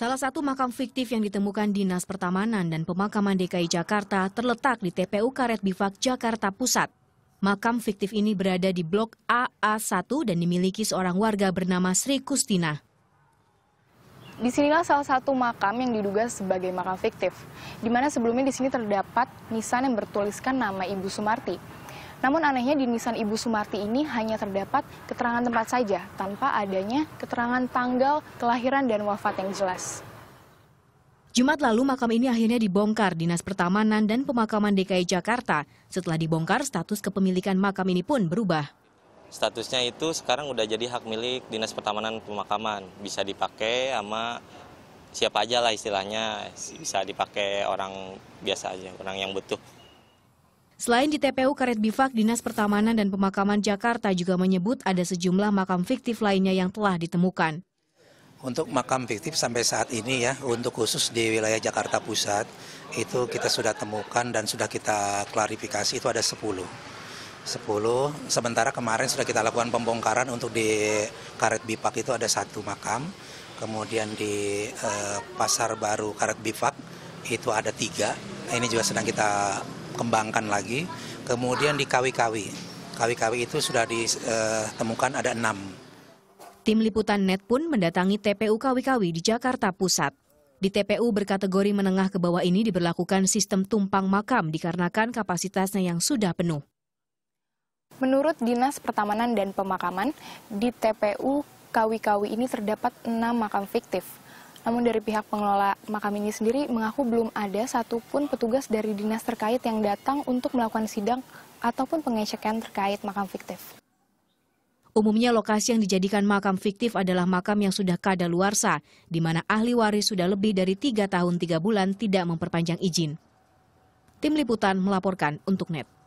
Salah satu makam fiktif yang ditemukan Dinas Pertamanan dan Pemakaman DKI Jakarta terletak di TPU Karet Bifak, Jakarta Pusat. Makam fiktif ini berada di blok AA1 dan dimiliki seorang warga bernama Sri Kustina. Di sinilah salah satu makam yang diduga sebagai makam fiktif, di mana sebelumnya di sini terdapat nisan yang bertuliskan nama Ibu Sumarti. Namun anehnya di nisan Ibu Sumarti ini hanya terdapat keterangan tempat saja, tanpa adanya keterangan tanggal kelahiran dan wafat yang jelas. Jumat lalu makam ini akhirnya dibongkar Dinas Pertamanan dan Pemakaman DKI Jakarta. Setelah dibongkar, status kepemilikan makam ini pun berubah. Statusnya itu sekarang udah jadi hak milik Dinas Pertamanan Pemakaman. Bisa dipakai sama siapa aja lah istilahnya. Bisa dipakai orang biasa aja, orang yang butuh. Selain di TPU Karet Bifak, Dinas Pertamanan dan Pemakaman Jakarta juga menyebut ada sejumlah makam fiktif lainnya yang telah ditemukan. Untuk makam fiktif sampai saat ini ya, untuk khusus di wilayah Jakarta Pusat, itu kita sudah temukan dan sudah kita klarifikasi itu ada 10. 10, sementara kemarin sudah kita lakukan pembongkaran untuk di Karet Bifak itu ada satu makam, kemudian di eh, Pasar Baru Karet Bifak itu ada tiga, nah, ini juga sedang kita kembangkan lagi. Kemudian di Kawi-Kawi. Kawi-Kawi itu sudah ditemukan eh, ada enam. Tim Liputan Net pun mendatangi TPU Kawi-Kawi di Jakarta Pusat. Di TPU berkategori menengah ke bawah ini diberlakukan sistem tumpang makam dikarenakan kapasitasnya yang sudah penuh. Menurut Dinas Pertamanan dan Pemakaman, di TPU Kawi-Kawi ini terdapat enam makam fiktif namun dari pihak pengelola makam ini sendiri mengaku belum ada satupun petugas dari dinas terkait yang datang untuk melakukan sidang ataupun pengecekan terkait makam fiktif. Umumnya lokasi yang dijadikan makam fiktif adalah makam yang sudah kadaluarsa, di mana ahli waris sudah lebih dari tiga tahun tiga bulan tidak memperpanjang izin. Tim Liputan melaporkan untuk NET.